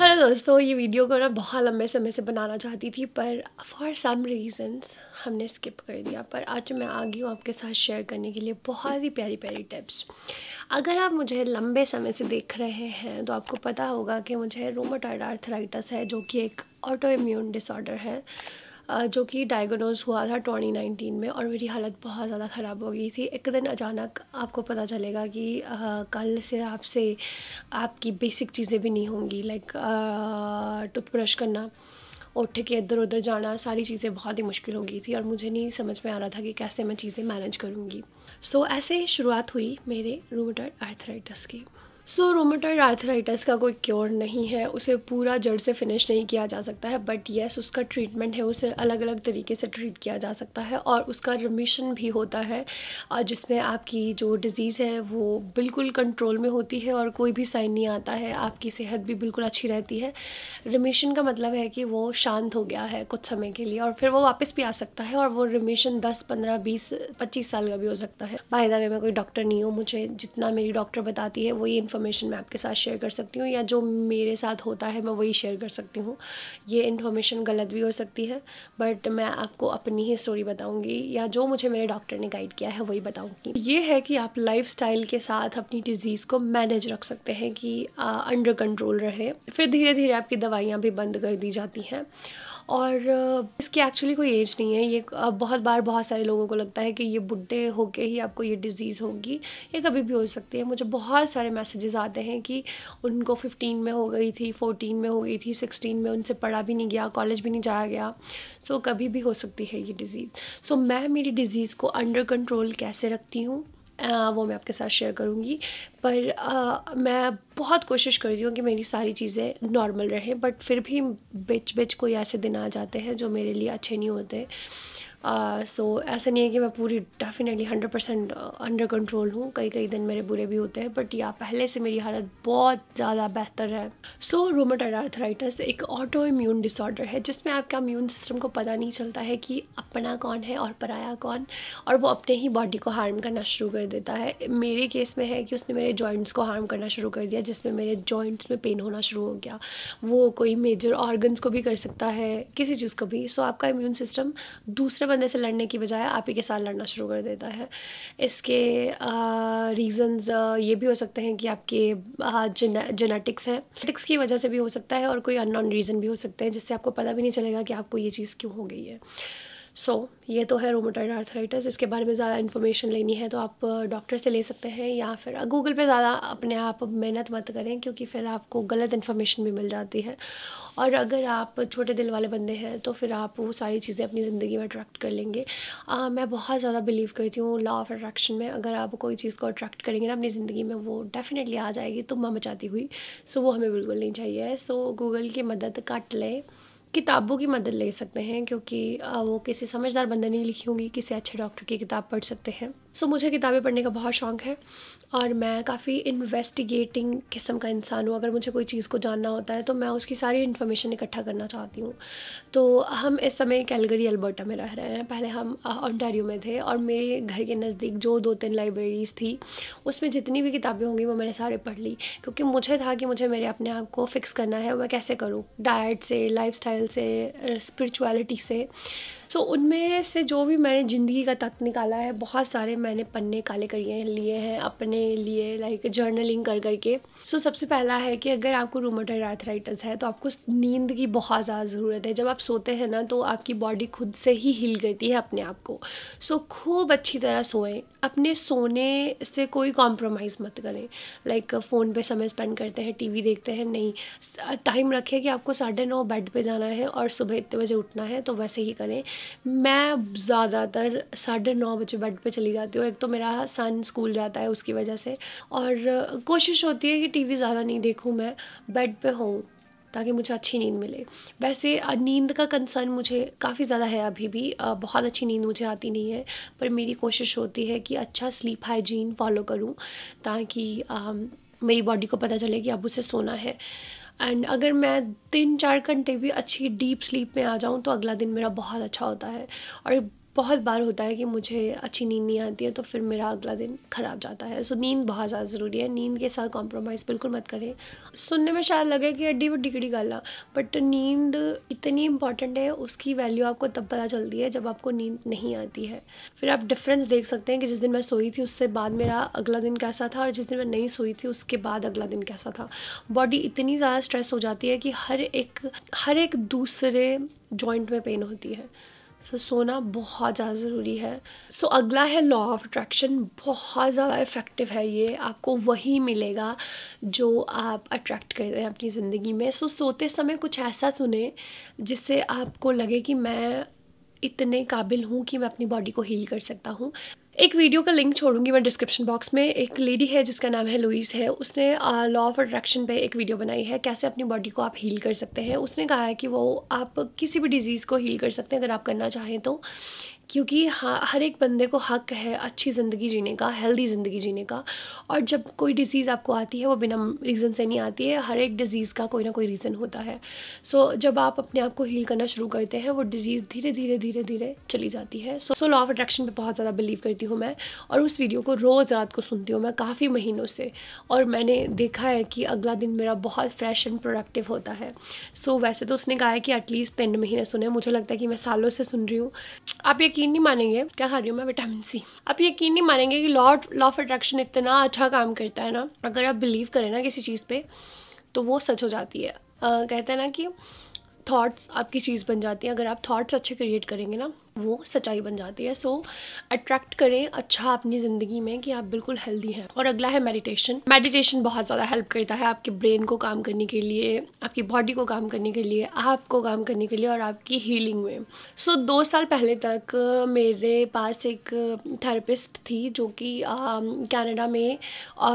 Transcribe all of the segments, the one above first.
hello दोस्तों ये video को ना बहुत लंबे समय से बनाना चाहती थी पर फॉर सम रीजंस हमने स्किप कर दिया पर आज मैं आ गई हूँ आपके साथ शेयर करने के लिए बहुत ही प्यारी प्यारी टिप्स अगर आप मुझे लंबे समय से देख रहे हैं तो आपको पता होगा कि मुझे रोमोटाइड आर्थराइटस है जो कि एक ऑटो इम्यून डिसऑर्डर है जो कि डायग्नोज हुआ था 2019 में और मेरी हालत बहुत ज़्यादा ख़राब हो गई थी एक दिन अचानक आपको पता चलेगा कि कल से आपसे आपकी बेसिक चीज़ें भी नहीं होंगी लाइक टूथब्रश करना उठ के इधर उधर जाना सारी चीज़ें बहुत ही मुश्किल हो गई थी और मुझे नहीं समझ में आ रहा था कि कैसे मैं चीज़ें मैनेज करूँगी सो so, ऐसे शुरुआत हुई मेरे रूमटर आर्थराइटस की सो रोमेटॉयड आर्थराइटिस का कोई क्योर नहीं है उसे पूरा जड़ से फिनिश नहीं किया जा सकता है बट येस yes, उसका ट्रीटमेंट है उसे अलग अलग तरीके से ट्रीट किया जा सकता है और उसका रिमिशन भी होता है जिसमें आपकी जो डिज़ीज़ है वो बिल्कुल कंट्रोल में होती है और कोई भी साइन नहीं आता है आपकी सेहत भी बिल्कुल अच्छी रहती है रिमिशन का मतलब है कि वो शांत हो गया है कुछ समय के लिए और फिर वो वापस भी आ सकता है और वो रिमिशन दस पंद्रह बीस पच्चीस साल का भी हो सकता है बाय द वे मैं कोई डॉक्टर नहीं हूँ मुझे जितना मेरी डॉक्टर बताती है वो ये इन्फॉर्मेशन मैं आपके साथ शेयर कर सकती हूँ या जो मेरे साथ होता है मैं वही शेयर कर सकती हूँ ये इन्फॉर्मेशन गलत भी हो सकती है बट मैं आपको अपनी ही स्टोरी बताऊँगी या जो मुझे मेरे डॉक्टर ने गाइड किया है वही बताऊँगी ये है कि आप लाइफ के साथ अपनी डिज़ीज़ को मैनेज रख सकते हैं कि अंडर कंट्रोल रहे फिर धीरे धीरे आपकी दवाइयाँ भी बंद कर दी जाती हैं और इसकी एक्चुअली कोई एज नहीं है ये बहुत बार बहुत सारे लोगों को लगता है कि ये बुढ़े होके ही आपको ये डिज़ीज़ होगी ये कभी भी हो सकती है मुझे बहुत सारे मैसेजेस आते हैं कि उनको फिफ्टीन में हो गई थी 14 में हो गई थी सिक्सटीन में उनसे पढ़ा भी नहीं गया कॉलेज भी नहीं जाया गया सो so, कभी भी हो सकती है ये डिज़ीज़ सो so, मैं मेरी डिज़ीज़ को अंडर कंट्रोल कैसे रखती हूँ आ, वो मैं आपके साथ शेयर करूँगी पर आ, मैं बहुत कोशिश करती हूँ कि मेरी सारी चीज़ें नॉर्मल रहें बट फिर भी बिच बिच कोई ऐसे दिन आ जाते हैं जो मेरे लिए अच्छे नहीं होते सो uh, so, ऐसा नहीं है कि मैं पूरी definitely hundred percent under control हूँ कई कई दिन मेरे बुरे भी होते हैं बट या पहले से मेरी हालत बहुत ज़्यादा बेहतर है सो रोमोटाइड आर्थराइटिस एक ऑटो इम्यून डिसऑर्डर है जिसमें आपका इम्यून सिस्टम को पता नहीं चलता है कि अपना कौन है और पराया कौन और वो अपने ही बॉडी को हार्म करना शुरू कर देता है मेरे केस में है कि उसने मेरे जॉइंट्स को हार्म करना शुरू कर दिया जिसमें मेरे जॉइंट्स में पेन होना शुरू हो गया वो कोई मेजर ऑर्गन्स को भी कर सकता है किसी चीज़ को भी सो so, आपका इम्यून सिस्टम दूसरे बंदे से लड़ने की बजाय आप ही के साथ लड़ना शुरू कर देता है इसके रीज़न्स ये भी हो सकते हैं कि आपके जेनेटिक्स हैं जेनेटिक्स की वजह से भी हो सकता है और कोई अननोन रीज़न भी हो सकते हैं जिससे आपको पता भी नहीं चलेगा कि आपको ये चीज़ क्यों हो गई है सो so, ये तो है रोमोटर्ड आर्थराइटिस इसके बारे में ज़्यादा इन्फॉर्मेशन लेनी है तो आप डॉक्टर uh, से ले सकते हैं या फिर गूगल uh, पे ज़्यादा अपने आप मेहनत मत करें क्योंकि फिर आपको गलत इन्फॉर्मेशन भी मिल जाती है और अगर आप छोटे दिल वाले बंदे हैं तो फिर आप वो सारी चीज़ें अपनी ज़िंदगी में अट्रैक्ट कर लेंगे आ, uh, मैं बहुत ज़्यादा बिलीव करती हूँ लॉ ऑफ अट्रैक्शन में अगर आप कोई चीज़ को अट्रैक्ट करेंगे ना अपनी ज़िंदगी में वो डेफिनेटली आ जाएगी तो मचाती हुई सो वो हमें बिल्कुल नहीं चाहिए सो गूगल की मदद काट लें किताबों की मदद ले सकते हैं क्योंकि वो किसी समझदार बंदे ने लिखी होंगी किसी अच्छे डॉक्टर की किताब पढ़ सकते हैं सो so, मुझे किताबें पढ़ने का बहुत शौक़ है और मैं काफ़ी इन्वेस्टिगेटिंग किस्म का इंसान हूँ अगर मुझे कोई चीज़ को जानना होता है तो मैं उसकी सारी इन्फॉर्मेशन इकट्ठा करना चाहती हूँ तो हम इस समय कैलगरी अल्बर्टा में रह रहे हैं पहले हम ऑनटेरियो में थे और मेरे घर के नज़दीक जो दो तीन लाइब्रेरीज़ थी उसमें जितनी भी किताबें होंगी वो मैंने सारे पढ़ ली क्योंकि मुझे था कि मुझे मेरे अपने आप को फ़िक्स करना है मैं कैसे करूँ डाइट से लाइफ से स्परिचुअलिटी से सो so, उनमें से जो भी मैंने ज़िंदगी का तत्व निकाला है बहुत सारे मैंने पन्ने काले करिए लिए हैं अपने लिए लाइक जर्नलिंग कर करके सो so, सबसे पहला है कि अगर आपको रूमोटाइड आर्थराइटिस है तो आपको नींद की बहुत ज़्यादा ज़रूरत है जब आप सोते हैं ना तो आपकी बॉडी खुद से ही हील करती है अपने आप को सो so, खूब अच्छी तरह सोएं अपने सोने से कोई कॉम्प्रोमाइज़ मत करें लाइक फ़ोन पे समय स्पेंड करते हैं टीवी देखते हैं नहीं टाइम रखें कि आपको साढ़े नौ बेड पे जाना है और सुबह इतने बजे उठना है तो वैसे ही करें मैं ज़्यादातर साढ़े नौ बजे बेड पे चली जाती हूँ एक तो मेरा सन स्कूल जाता है उसकी वजह से और कोशिश होती है कि टी ज़्यादा नहीं देखूँ मैं बेड पर हूँ ताकि मुझे अच्छी नींद मिले वैसे नींद का कंसर्न मुझे काफ़ी ज़्यादा है अभी भी बहुत अच्छी नींद मुझे आती नहीं है पर मेरी कोशिश होती है कि अच्छा स्लीप हाइजीन फॉलो करूँ ताकि मेरी बॉडी को पता चले कि अब उसे सोना है एंड अगर मैं तीन चार घंटे भी अच्छी डीप स्लीप में आ जाऊँ तो अगला दिन मेरा बहुत अच्छा होता है और बहुत बार होता है कि मुझे अच्छी नींद नहीं आती है तो फिर मेरा अगला दिन ख़राब जाता है सो नींद बहुत ज़्यादा ज़रूरी है नींद के साथ कॉम्प्रोमाइज़ बिल्कुल मत करें सुनने में शायद लगे कि अड्डी वड्डी डिगड़ी गल बट नींद इतनी इंपॉर्टेंट है उसकी वैल्यू आपको तब पता चलती है जब आपको नींद नहीं आती है फिर आप डिफरेंस देख सकते हैं कि जिस दिन मैं सोई थी उससे बाद मेरा अगला दिन कैसा था और जिस दिन मैं नहीं सोई थी उसके बाद अगला दिन कैसा था बॉडी इतनी ज़्यादा स्ट्रेस हो जाती है कि हर एक हर एक दूसरे जॉइंट में पेन होती है सो so, सोना बहुत ज़्यादा ज़रूरी है सो so, अगला है लॉ ऑफ अट्रैक्शन बहुत ज़्यादा इफ़ेक्टिव है ये आपको वही मिलेगा जो आप अट्रैक्ट करते हैं अपनी ज़िंदगी में सो so, सोते समय कुछ ऐसा सुने जिससे आपको लगे कि मैं इतने काबिल हूँ कि मैं अपनी बॉडी को हील कर सकता हूँ एक वीडियो का लिंक छोड़ूंगी मैं डिस्क्रिप्शन बॉक्स में एक लेडी है जिसका नाम है लुइस है उसने लॉ ऑफ अट्रैक्शन पे एक वीडियो बनाई है कैसे अपनी बॉडी को आप हील कर सकते हैं उसने कहा है कि वो आप किसी भी डिज़ीज़ को हील कर सकते हैं अगर आप करना चाहें तो क्योंकि हाँ हर एक बंदे को हक है अच्छी ज़िंदगी जीने का हेल्दी ज़िंदगी जीने का और जब कोई डिज़ीज़ आपको आती है वो बिना रीज़न से नहीं आती है हर एक डिज़ीज़ का कोई ना कोई रीज़न होता है सो so, जब आप अपने आप को हील करना शुरू करते हैं वो डिज़ीज़ धीरे धीरे धीरे धीरे चली जाती है so so law of attraction पर बहुत ज़्यादा बिलीव करती हूँ मैं और उस वीडियो को रोज़ रात को सुनती हूँ मैं काफ़ी महीनों से और मैंने देखा है कि अगला दिन मेरा बहुत फ्रेश एंड प्रोडक्टिव होता है सो so, वैसे तो उसने कहा है कि एटलीस्ट तीन महीने सुने मुझे लगता है कि मैं सालों से सुन रही हूँ आप एक यकीन नहीं मानेंगे क्या खा रही हूँ मैं विटामिन सी आप यकीन नहीं मानेंगे कि लॉ लॉ ऑफ अट्रैक्शन इतना अच्छा काम करता है ना अगर आप बिलीव करें ना किसी चीज़ पर तो वो सच हो जाती है आ, कहते हैं ना कि थाट्स आपकी चीज़ बन जाती है अगर आप थाट्स अच्छे क्रिएट करेंगे ना वो सच्चाई बन जाती है सो अट्रैक्ट करें अच्छा अपनी ज़िंदगी में कि आप बिल्कुल हेल्दी हैं और अगला है मेडिटेशन मेडिटेशन बहुत ज़्यादा हेल्प करता है आपके ब्रेन को काम करने के लिए आपकी बॉडी को काम करने के लिए आपको काम करने के लिए और आपकी हीलिंग में सो so, दो साल पहले तक मेरे पास एक थेरेपिस्ट थी जो कि कैनेडा में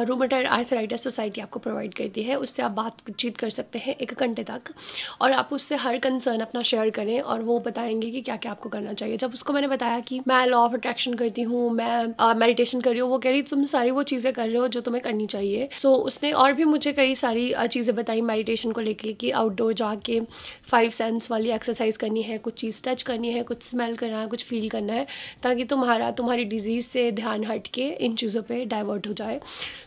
रूमेटाइड आर्थराइटिस सोसाइटी आपको प्रोवाइड करती है उससे आप बातचीत कर सकते हैं एक घंटे तक और आप उससे हर कंसर्न अपना शेयर करें और वो बताएंगे कि क्या क्या आपको करना चाहिए चाहिए जब उसको मैंने बताया कि मैं लॉ ऑफ अट्रैक्शन करती हूँ मैं मेडिटेशन कर रही हूँ वो कह रही तुम सारी वो चीज़ें कर रहे हो जो तुम्हें करनी चाहिए सो so, उसने और भी मुझे कई सारी चीज़ें बताई मेडिटेशन को लेकर कि आउटडोर जाके फाइव सेंस वाली एक्सरसाइज करनी है कुछ चीज़ टच करनी है कुछ स्मेल करना है कुछ फील करना है ताकि तुम्हारा तुम्हारी डिजीज़ से ध्यान हट के इन चीज़ों पर डाइवर्ट हो जाए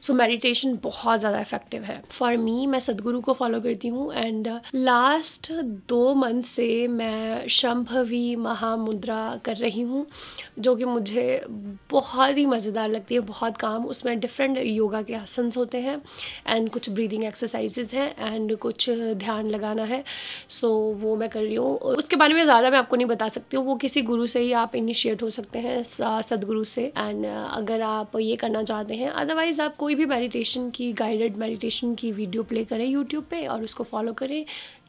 सो so, मेडिटेशन बहुत ज़्यादा इफेक्टिव है फॉर मी मैं सदगुरु को फॉलो करती हूँ एंड लास्ट दो मंथ से मैं शंभवी महामुद्रा यात्रा कर रही हूँ जो कि मुझे बहुत ही मज़ेदार लगती है बहुत काम उसमें डिफरेंट योगा के आसन होते हैं एंड कुछ ब्रीदिंग एक्सरसाइजेज हैं एंड कुछ ध्यान लगाना है सो so, वो मैं कर रही हूँ उसके बारे में ज़्यादा मैं आपको नहीं बता सकती हूँ वो किसी गुरु से ही आप इनिशिएट हो सकते हैं सदगुरु से एंड अगर आप ये करना चाहते हैं अदरवाइज़ आप कोई भी मेडिटेशन की गाइडेड मेडिटेशन की वीडियो प्ले करें यूट्यूब पर और उसको फॉलो करें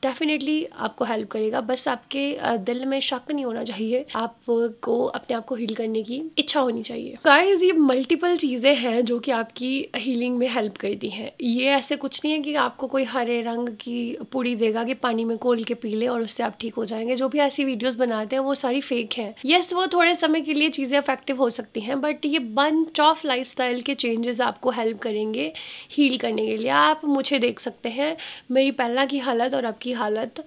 डेफिनेटली आपको हेल्प करेगा बस आपके दिल में शक नहीं होना चाहिए आपको अपने आप को हील करने की इच्छा होनी चाहिए गाइस ये मल्टीपल चीज़ें हैं जो कि आपकी हीलिंग में हेल्प करती हैं ये ऐसे कुछ नहीं है कि आपको कोई हरे रंग की पूड़ी देगा कि पानी में घोल के पी लें और उससे आप ठीक हो जाएंगे जो भी ऐसी वीडियोज बनाते हैं वो सारी फेक हैं यस yes, वो थोड़े समय के लिए चीज़ें इफेक्टिव हो सकती हैं बट ये बंच ऑफ लाइफ के चेंजेस आपको हेल्प करेंगे हील करने के लिए आप मुझे देख सकते हैं मेरी पहला की हालत और आपकी की हालत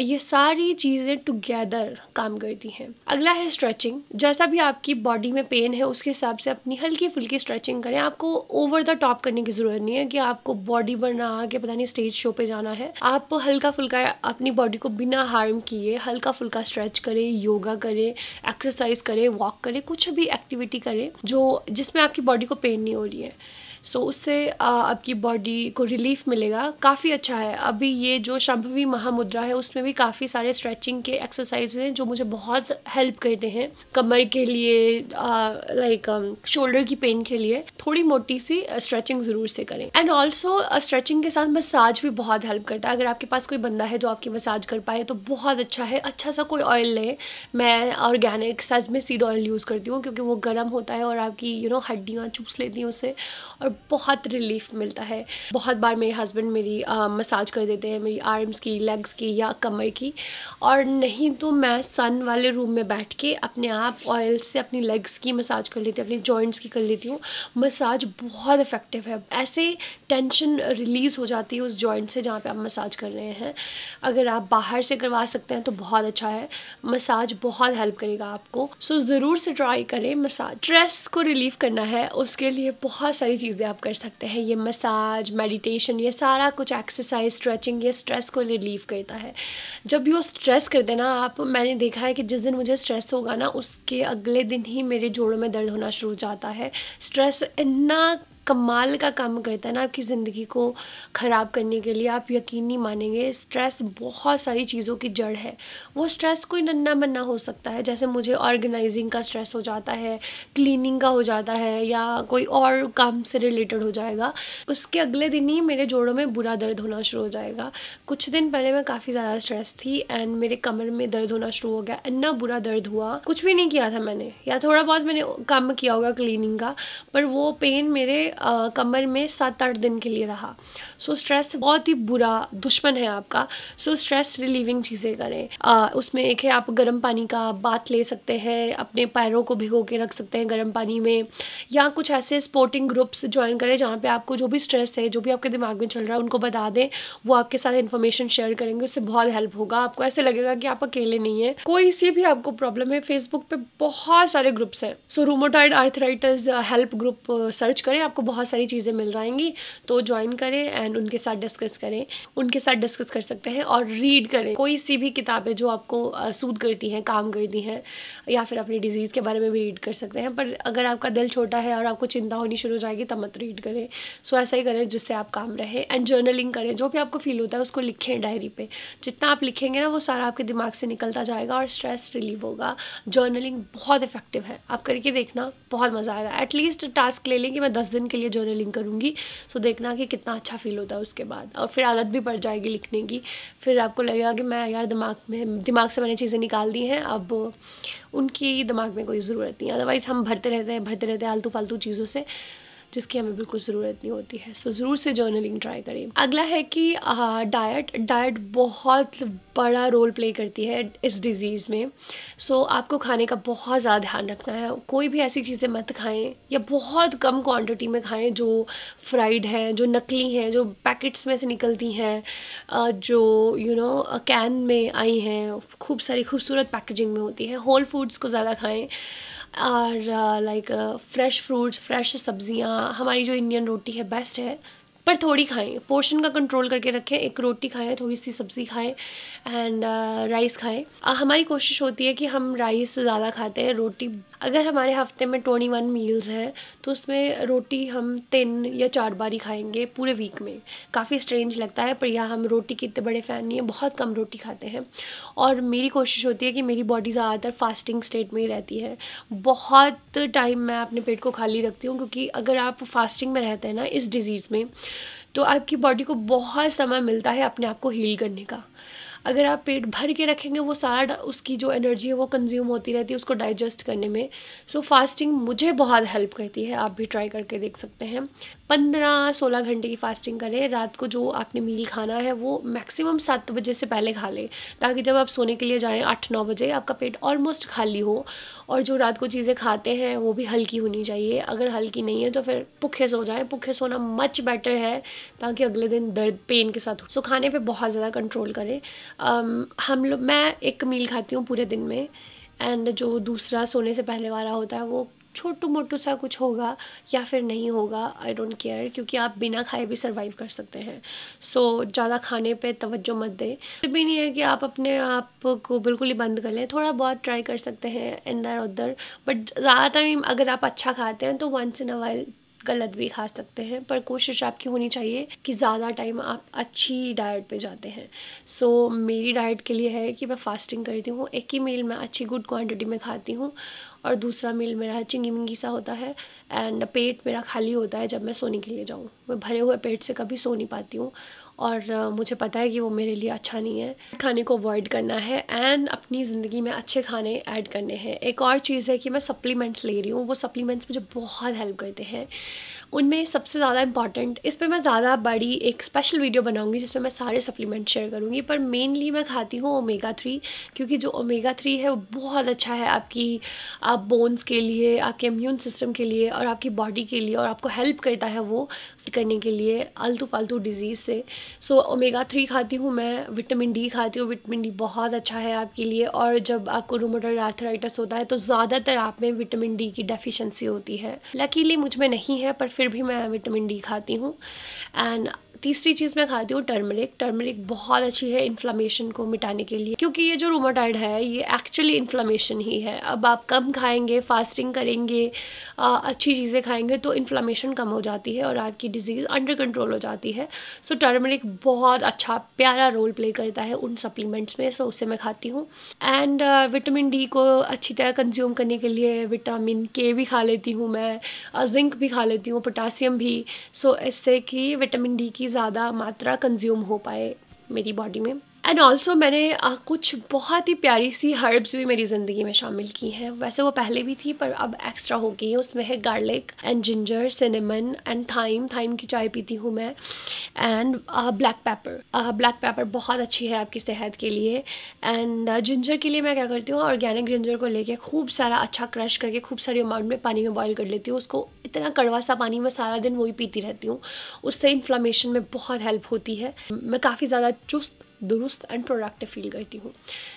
ये सारी चीज़ें टुगेदर काम करती हैं अगला है स्ट्रेचिंग जैसा भी आपकी बॉडी में पेन है उसके हिसाब से अपनी हल्की फुल्की स्ट्रेचिंग करें आपको ओवर द टॉप करने की ज़रूरत नहीं है कि आपको बॉडी बना के पता नहीं स्टेज शो पे जाना है आप हल्का फुल्का अपनी बॉडी को बिना हार्म किए हल्का फुल्का स्ट्रेच करें योगा करें एक्सरसाइज करें वॉक करें कुछ भी एक्टिविटी करें जो जिसमें आपकी बॉडी को पेन नहीं हो रही है सो उससे आपकी बॉडी को रिलीफ मिलेगा काफ़ी अच्छा है अभी ये जो शंभवी महामुद्रा है उसमें भी काफ़ी सारे स्ट्रेचिंग के एक्सरसाइज हैं जो मुझे बहुत हेल्प करते हैं कमर के लिए लाइक शोल्डर um, की पेन के लिए थोड़ी मोटी सी स्ट्रेचिंग ज़रूर से करें एंड ऑल्सो स्ट्रेचिंग के साथ मसाज भी बहुत हेल्प करता है अगर आपके पास कोई बंदा है जो आपकी मसाज कर पाए तो बहुत अच्छा है अच्छा सा कोई ऑयल लें मैं ऑर्गेनिक सज में सीड ऑयल यूज़ करती हूँ क्योंकि वो गर्म होता है और आपकी यू नो हड्डियाँ चूस लेती हैं उससे और और बहुत रिलीफ मिलता है बहुत बार मेरे हस्बैंड मेरी आ, मसाज कर देते हैं मेरी आर्म्स की लेग्स की या कमर की और नहीं तो मैं सन वाले रूम में बैठ के अपने आप ऑयल से अपनी लेग्स की मसाज कर लेती हूँ अपनी जॉइंट्स की कर लेती हूँ मसाज बहुत इफ़ेक्टिव है ऐसे टेंशन रिलीज़ हो जाती है उस जॉइंट से जहाँ पर आप मसाज कर रहे हैं अगर आप बाहर से करवा सकते हैं तो बहुत अच्छा है मसाज बहुत हेल्प करेगा आपको सो ज़रूर से ट्राई करें मसाज स्ट्रेस को रिलीव करना है उसके लिए बहुत सारी चीज़ें चीज़ें आप कर सकते हैं ये मसाज मेडिटेशन ये सारा कुछ एक्सरसाइज स्ट्रेचिंग ये स्ट्रेस को रिलीव करता है जब भी वो स्ट्रेस कर देना आप मैंने देखा है कि जिस दिन मुझे स्ट्रेस होगा ना उसके अगले दिन ही मेरे जोड़ों में दर्द होना शुरू हो जाता है स्ट्रेस इतना कमाल का काम करता है ना आपकी ज़िंदगी को ख़राब करने के लिए आप यकीन नहीं मानेंगे स्ट्रेस बहुत सारी चीज़ों की जड़ है वो स्ट्रेस कोई नन्ना मन्ना हो सकता है जैसे मुझे ऑर्गेनाइजिंग का स्ट्रेस हो जाता है क्लीनिंग का हो जाता है या कोई और काम से रिलेटेड हो जाएगा उसके अगले दिन ही मेरे जोड़ों में बुरा दर्द होना शुरू हो जाएगा कुछ दिन पहले मैं काफ़ी ज़्यादा स्ट्रेस थी एंड मेरे कमर में दर्द होना शुरू हो गया इतना बुरा दर्द हुआ कुछ भी नहीं किया था मैंने या थोड़ा बहुत मैंने काम किया होगा क्लीनिंग का पर वो पेन मेरे कमर में सात आठ दिन के लिए रहा सो so, स्ट्रेस बहुत ही बुरा दुश्मन है आपका सो स्ट्रेस रिलीविंग चीज़ें करें आ, उसमें एक है आप गर्म पानी का बात ले सकते हैं अपने पैरों को भिगो के रख सकते हैं गर्म पानी में या कुछ ऐसे स्पोर्टिंग ग्रुप्स ज्वाइन करें जहाँ पर आपको जो भी स्ट्रेस है जो भी आपके दिमाग में चल रहा है उनको बता दें वो आपके साथ इन्फॉर्मेशन शेयर करेंगे उससे बहुत हेल्प होगा आपको ऐसे लगेगा कि आप अकेले नहीं है कोई सी भी आपको प्रॉब्लम है फेसबुक पे बहुत सारे ग्रुप्स हैं so rheumatoid arthritis help group search करें आपको आपको बहुत सारी चीज़ें मिल जाएंगी तो ज्वाइन करें एंड उनके साथ डिस्कस करें उनके साथ डिस्कस कर सकते हैं और रीड करें कोई सी भी किताबें जो आपको सूद करती हैं काम करती हैं या फिर अपनी डिजीज़ के बारे में भी रीड कर सकते हैं पर अगर आपका दिल छोटा है और आपको चिंता होनी शुरू हो जाएगी तब मत रीड करें सो ऐसा ही करें जिससे आप काम रहें एंड जर्नलिंग करें जो भी आपको फील होता है उसको लिखें डायरी पर जितना आप लिखेंगे ना वो सारा आपके दिमाग से निकलता जाएगा और स्ट्रेस रिलीव होगा जर्नलिंग बहुत इफेक्टिव है आप करके देखना बहुत मज़ा आएगा एटलीस्ट टास्क ले लें कि मैं दस दिन के लिए जर्नलिंग करूँगी सो देखना कि कितना अच्छा फील होता है उसके बाद और फिर आदत भी पड़ जाएगी लिखने की फिर आपको लगेगा कि मैं यार दिमाग में दिमाग से मैंने चीज़ें निकाल दी हैं अब उनकी दिमाग में कोई ज़रूरत नहीं अदरवाइज़ हम भरते रहते हैं भरते रहते हैं आलतू फालतू चीज़ों से जिसकी हमें बिल्कुल ज़रूरत नहीं होती है सो so, ज़रूर से जर्नलिंग ट्राई करें अगला है कि डाइट डाइट बहुत बड़ा रोल प्ले करती है इस डिज़ीज़ में सो so, आपको खाने का बहुत ज़्यादा ध्यान रखना है कोई भी ऐसी चीज़ें मत खाएं या बहुत कम क्वांटिटी में खाएं जो फ्राइड है जो नकली हैं जो पैकेट्स में से निकलती हैं जो यू नो कैन में आई हैं खूब सारी खूबसूरत पैकेजिंग में होती हैं होल फूड्स को ज़्यादा खाएं और लाइक फ्रेश फ्रूट्स फ्रेश सब्जियाँ हमारी जो इंडियन रोटी है बेस्ट है पर थोड़ी खाएं पोर्शन का कंट्रोल करके रखें एक रोटी खाएं थोड़ी सी सब्ज़ी खाएं एंड राइस uh, खाएं हमारी कोशिश होती है कि हम राइस ज़्यादा खाते हैं रोटी अगर हमारे हफ्ते में ट्वेंटी वन मील्स हैं तो उसमें रोटी हम तीन या चार बार ही खाएंगे पूरे वीक में काफ़ी स्ट्रेंज लगता है पर यह हम रोटी के इतने बड़े फ़ैन नहीं हैं बहुत कम रोटी खाते हैं और मेरी कोशिश होती है कि मेरी बॉडी ज़्यादातर फास्टिंग स्टेट में ही रहती है बहुत टाइम मैं अपने पेट को खाली रखती हूँ क्योंकि अगर आप फास्टिंग में रहते हैं ना इस डिज़ीज़ में तो आपकी बॉडी को बहुत समय मिलता है अपने आप को हील करने का अगर आप पेट भर के रखेंगे वो सारा उसकी जो एनर्जी है वो कंज्यूम होती रहती है उसको डाइजेस्ट करने में सो so, फास्टिंग मुझे बहुत हेल्प करती है आप भी ट्राई करके देख सकते हैं पंद्रह सोलह घंटे की फास्टिंग करें रात को जो आपने मील खाना है वो मैक्सिमम सात बजे से पहले खा लें ताकि जब आप सोने के लिए जाएँ आठ नौ बजे आपका पेट ऑलमोस्ट खाली हो और जो रात को चीज़ें खाते हैं वो भी हल्की होनी चाहिए अगर हल्की नहीं है तो फिर भुखे सो जाए भुखे सोना मच बेटर है ताकि अगले दिन दर्द पेन के साथ सो खाने पर बहुत ज़्यादा कंट्रोल करें हम लोग मैं एक मील खाती हूँ पूरे दिन में एंड जो दूसरा सोने से पहले वाला होता है वो छोटू मोटू सा कुछ होगा या फिर नहीं होगा आई डोंट केयर क्योंकि आप बिना खाए भी सर्वाइव कर सकते हैं सो so, ज़्यादा खाने पे तवज्जो मत दें तो भी नहीं है कि आप अपने आप को बिल्कुल ही बंद कर लें थोड़ा बहुत ट्राई कर सकते हैं इधर उधर बट ज़्यादा टाइम अगर आप अच्छा खाते हैं तो वंस इन अ वाइल गलत भी खा सकते हैं पर कोशिश आपकी होनी चाहिए कि ज़्यादा टाइम आप अच्छी डाइट पे जाते हैं सो so, मेरी डाइट के लिए है कि मैं फास्टिंग करती हूँ एक ही मील मैं अच्छी गुड क्वांटिटी में खाती हूँ और दूसरा मील मेरा चिंगी मिंगी सा होता है एंड पेट मेरा खाली होता है जब मैं सोने के लिए जाऊँ मैं भरे हुए पेट से कभी सो नहीं पाती हूँ और मुझे पता है कि वो मेरे लिए अच्छा नहीं है खाने को अवॉइड करना है एंड अपनी ज़िंदगी में अच्छे खाने ऐड करने हैं एक और चीज़ है कि मैं सप्लीमेंट्स ले रही हूँ वो सप्लीमेंट्स मुझे बहुत हेल्प करते हैं उनमें सबसे ज़्यादा इंपॉर्टेंट इस पर मैं ज़्यादा बड़ी एक स्पेशल वीडियो बनाऊँगी जिसमें मैं सारे सप्लीमेंट शेयर करूँगी पर मेनली मैं खाती हूँ ओमेगा थ्री क्योंकि जो ओमेगा थ्री है वो बहुत अच्छा है आपकी आप बोन्स के लिए आपके इम्यून सिस्टम के लिए और आपकी बॉडी के लिए और आपको हेल्प करता है वो करने के लिए आलतू फालतू डिजीज़ से सो ओमेगा थ्री खाती हूँ मैं विटामिन डी खाती हूँ विटामिन डी बहुत अच्छा है आपके लिए और जब आपको रोमोटर आर्थराइटस होता है तो ज़्यादातर आप में विटामिन डी की डेफिशिएंसी होती है लकीली मुझ में नहीं है पर फिर भी मैं विटामिन डी खाती हूँ एंड तीसरी चीज़ मैं खाती हूँ टर्मरिक टर्मरिक बहुत अच्छी है इन्फ्लामेशन को मिटाने के लिए क्योंकि ये जो रोमाटाइड है ये एक्चुअली इन्फ्लामेशन ही है अब आप कम खाएंगे फास्टिंग करेंगे आ, अच्छी चीज़ें खाएंगे तो इन्फ्लामेशन कम हो जाती है और आपकी डिजीज़ अंडर कंट्रोल हो जाती है सो टर्मरिक बहुत अच्छा प्यारा रोल प्ले करता है उन सप्लीमेंट्स में सो उसे मैं खाती हूँ एंड विटामिन डी को अच्छी तरह कंज्यूम करने के लिए विटामिन के भी खा लेती हूँ मैं जिंक भी खा लेती हूँ पोटासियम भी सो इससे कि विटामिन डी की ज़्यादा मात्रा कंज्यूम हो पाए मेरी बॉडी में एंड ऑल्सो मैंने आ, कुछ बहुत ही प्यारी सी हर्ब्स भी मेरी ज़िंदगी में शामिल की हैं वैसे वो पहले भी थी पर अब एक्स्ट्रा हो गई है उसमें है garlic and ginger cinnamon and thyme thyme की चाय पीती हूँ मैं and black pepper black pepper बहुत अच्छी है आपकी सेहत के लिए एंड जिंजर के लिए मैं क्या करती हूँ ऑर्गेनिक जिंजर को लेके खूब सारा अच्छा क्रश करके खूब सारी अमाउंट में पानी में बॉयल कर लेती हूँ उसको इतना कड़वा सा पानी मैं सारा दिन वही पीती रहती हूँ उससे इन्फ्लामेशन में बहुत हेल्प होती है मैं काफ़ी ज़्यादा चुस्त दुरुस्त एंड प्रोडक्टिव फील करती हूँ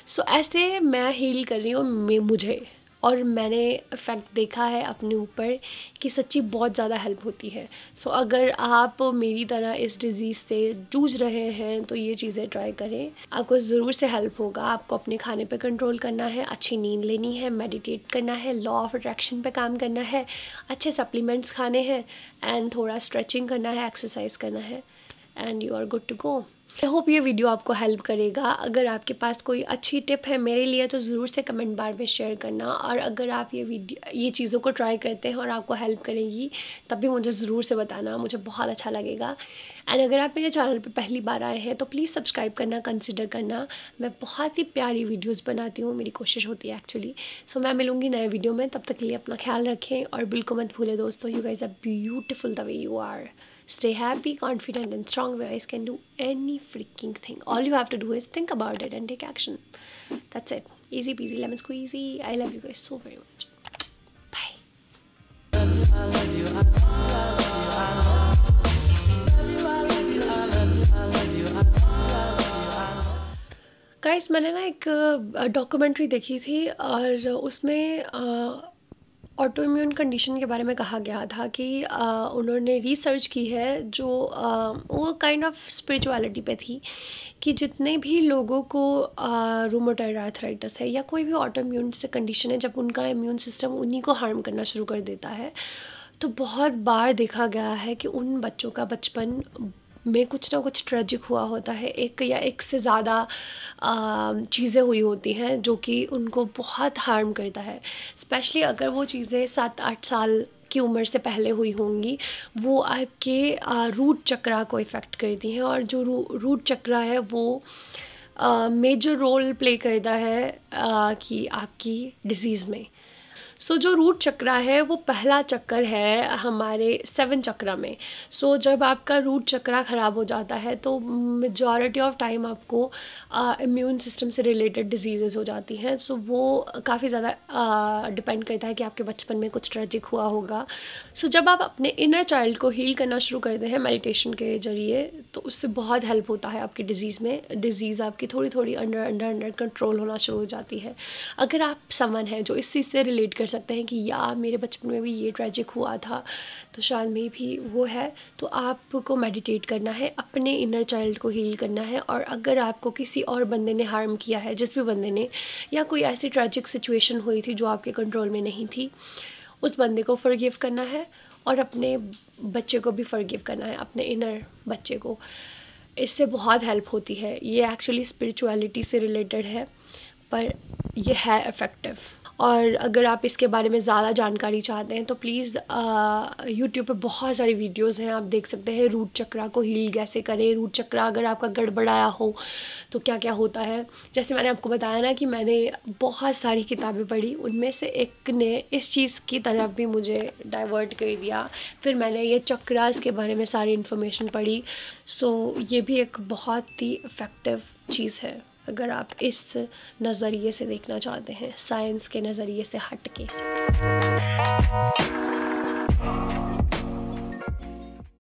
सो so, ऐसे मैं हील कर रही हूँ मुझे और मैंने इफ़ेक्ट देखा है अपने ऊपर कि सच्ची बहुत ज़्यादा हेल्प होती है सो so, अगर आप मेरी तरह इस डिज़ीज़ से जूझ रहे हैं तो ये चीज़ें ट्राई करें आपको ज़रूर से हेल्प होगा आपको अपने खाने पे कंट्रोल करना है अच्छी नींद लेनी है मेडिटेट करना है लॉ ऑफ अट्रैक्शन पे काम करना है अच्छे सप्लीमेंट्स खाने हैं एंड थोड़ा स्ट्रेचिंग करना है एक्सरसाइज करना है and you are good to go I hope ये वीडियो आपको हेल्प करेगा अगर आपके पास कोई अच्छी टिप है मेरे लिए तो ज़रूर से कमेंट बार में शेयर करना और अगर आप ये वीडियो ये चीज़ों को ट्राई करते हैं और आपको हेल्प करेगी तब भी मुझे ज़रूर से बताना मुझे बहुत अच्छा लगेगा एंड अगर आप मेरे चैनल पर पहली बार आए हैं तो प्लीज़ सब्सक्राइब करना कंसिडर करना मैं बहुत ही प्यारी वीडियोज़ बनाती हूँ मेरी कोशिश होती है एक्चुअली सो so, मैं मिलूँगी नए वीडियो में तब तक के लिए अपना ख्याल रखें और बिल्कुल मत भूलें दोस्तों you guys a beautiful the way you are stay happy confident and strong way voice can do any freaking thing all you have to do is think about it and take action that's it easy peasy lemon squeezy I love you so very much bye मैंने ना एक documentary uh, देखी थी और उसमें uh, autoimmune condition के बारे में कहा गया था कि आ, उन्होंने रिसर्च की है जो आ, वो काइंड ऑफ स्पिरिचुअलिटी पे थी कि जितने भी लोगों को रूमोटाइड आर्थराइटस है या कोई भी ऑटोइम्यून से कंडीशन है जब उनका इम्यून सिस्टम उन्हीं को हार्म करना शुरू कर देता है तो बहुत बार देखा गया है कि उन बच्चों का बचपन में कुछ ना कुछ ट्रेजिक हुआ होता है एक या एक से ज़्यादा चीज़ें हुई होती हैं जो कि उनको बहुत हार्म करता है स्पेशली अगर वो चीज़ें सात आठ साल की उम्र से पहले हुई होंगी वो आपके रूट चक्रा को इफ़ेक्ट करती हैं और जो रू, रूट चक्रा है वो मेजर रोल प्ले करता है आ, कि आपकी डिज़ीज़ में सो so, जो रूट चक्रा है वो पहला चक्कर है हमारे सेवन चक्रा में सो so, जब आपका रूट चक्रा ख़राब हो जाता है तो मेजॉरिटी ऑफ टाइम आपको इम्यून सिस्टम से रिलेटेड डिजीज़ हो जाती हैं सो so, वो काफ़ी ज़्यादा डिपेंड करता है कि आपके बचपन में कुछ ट्रेजिक हुआ होगा सो so, जब आप अपने इनर चाइल्ड को हील करना शुरू करते हैं मेडिटेशन के जरिए तो उससे बहुत हेल्प होता है आपकी डिज़ीज़ में डिज़ीज़ आपकी थोड़ी थोड़ी अंडर अंडर अंडर कंट्रोल होना शुरू हो जाती है अगर आप समन है जो इस चीज़ से रिलेट कर सकते हैं कि या मेरे बचपन में भी ये ट्रैजिक हुआ था तो शायद में भी वो है तो आपको मेडिटेट करना है अपने इनर चाइल्ड को हील करना है और अगर आपको किसी और बंदे ने हार्म किया है जिस भी बंदे ने या कोई ऐसी ट्रैजिक सिचुएशन हुई थी जो आपके कंट्रोल में नहीं थी उस बंदे को फॉरगिव करना है और अपने बच्चे को भी फॉरगिव करना है अपने इनर बच्चे को इससे बहुत हेल्प होती है ये एक्चुअली स्पिरिचुअलिटी से रिलेटेड है पर यह है इफ़ेक्टिव और अगर आप इसके बारे में ज़्यादा जानकारी चाहते हैं तो प्लीज़ यूट्यूब uh, पे बहुत सारी वीडियोस हैं आप देख सकते हैं रूट चक्रा को हील कैसे करें रूट चक्रा अगर आपका गड़बड़ाया हो तो क्या क्या होता है जैसे मैंने आपको बताया ना कि मैंने बहुत सारी किताबें पढ़ी उनमें से एक ने इस चीज़ की तरफ भी मुझे डाइवर्ट कर दिया फिर मैंने ये चक्रास के बारे में सारी इन्फॉर्मेशन पढ़ी सो ये भी एक बहुत ही इफ़ेक्टिव चीज़ है अगर आप इस नज़रिए से देखना चाहते हैं साइंस के नज़रिए से हट के